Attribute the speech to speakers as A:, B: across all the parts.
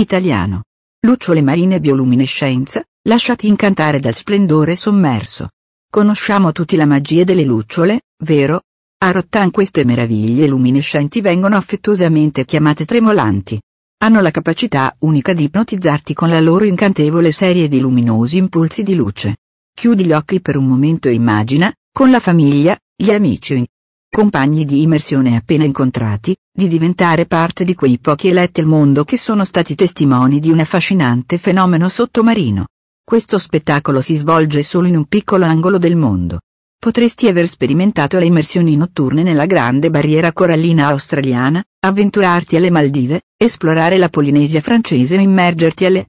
A: Italiano. Lucciole marine bioluminescenza, lasciati incantare dal splendore sommerso. Conosciamo tutti la magia delle lucciole, vero? A Rottan queste meraviglie luminescenti vengono affettuosamente chiamate tremolanti. Hanno la capacità unica di ipnotizzarti con la loro incantevole serie di luminosi impulsi di luce. Chiudi gli occhi per un momento e immagina, con la famiglia, gli amici, compagni di immersione appena incontrati, di diventare parte di quei pochi eletti al mondo che sono stati testimoni di un affascinante fenomeno sottomarino. Questo spettacolo si svolge solo in un piccolo angolo del mondo. Potresti aver sperimentato le immersioni notturne nella grande barriera corallina australiana, avventurarti alle Maldive, esplorare la Polinesia francese o immergerti alle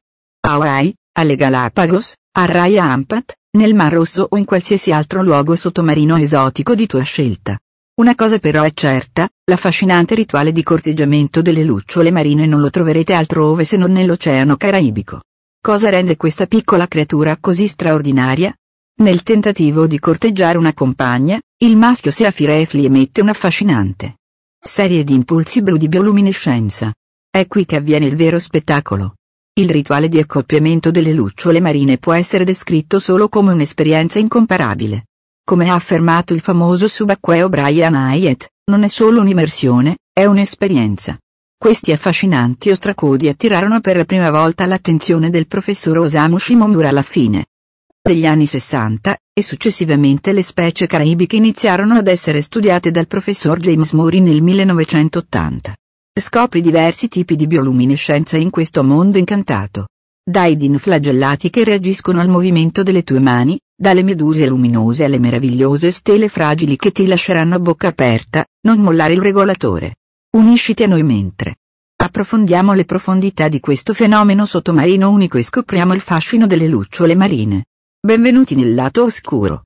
A: Hawaii, alle Galapagos, a Raya Ampat, nel Mar Rosso o in qualsiasi altro luogo sottomarino esotico di tua scelta. Una cosa però è certa, l'affascinante rituale di corteggiamento delle lucciole marine non lo troverete altrove se non nell'Oceano Caraibico. Cosa rende questa piccola creatura così straordinaria? Nel tentativo di corteggiare una compagna, il maschio si affirefli emette affascinante. serie di impulsi blu di bioluminescenza. È qui che avviene il vero spettacolo. Il rituale di accoppiamento delle lucciole marine può essere descritto solo come un'esperienza incomparabile. Come ha affermato il famoso subacqueo Brian Hyatt, non è solo un'immersione, è un'esperienza. Questi affascinanti ostracodi attirarono per la prima volta l'attenzione del professor Osamu Shimomura alla fine degli anni 60, e successivamente le specie caraibiche iniziarono ad essere studiate dal professor James Mori nel 1980. Scopri diversi tipi di bioluminescenza in questo mondo incantato. Dai dinoflagellati che reagiscono al movimento delle tue mani, dalle meduse luminose alle meravigliose stele fragili che ti lasceranno a bocca aperta, non mollare il regolatore. Unisciti a noi mentre. Approfondiamo le profondità di questo fenomeno sottomarino unico e scopriamo il fascino delle lucciole marine. Benvenuti nel lato oscuro.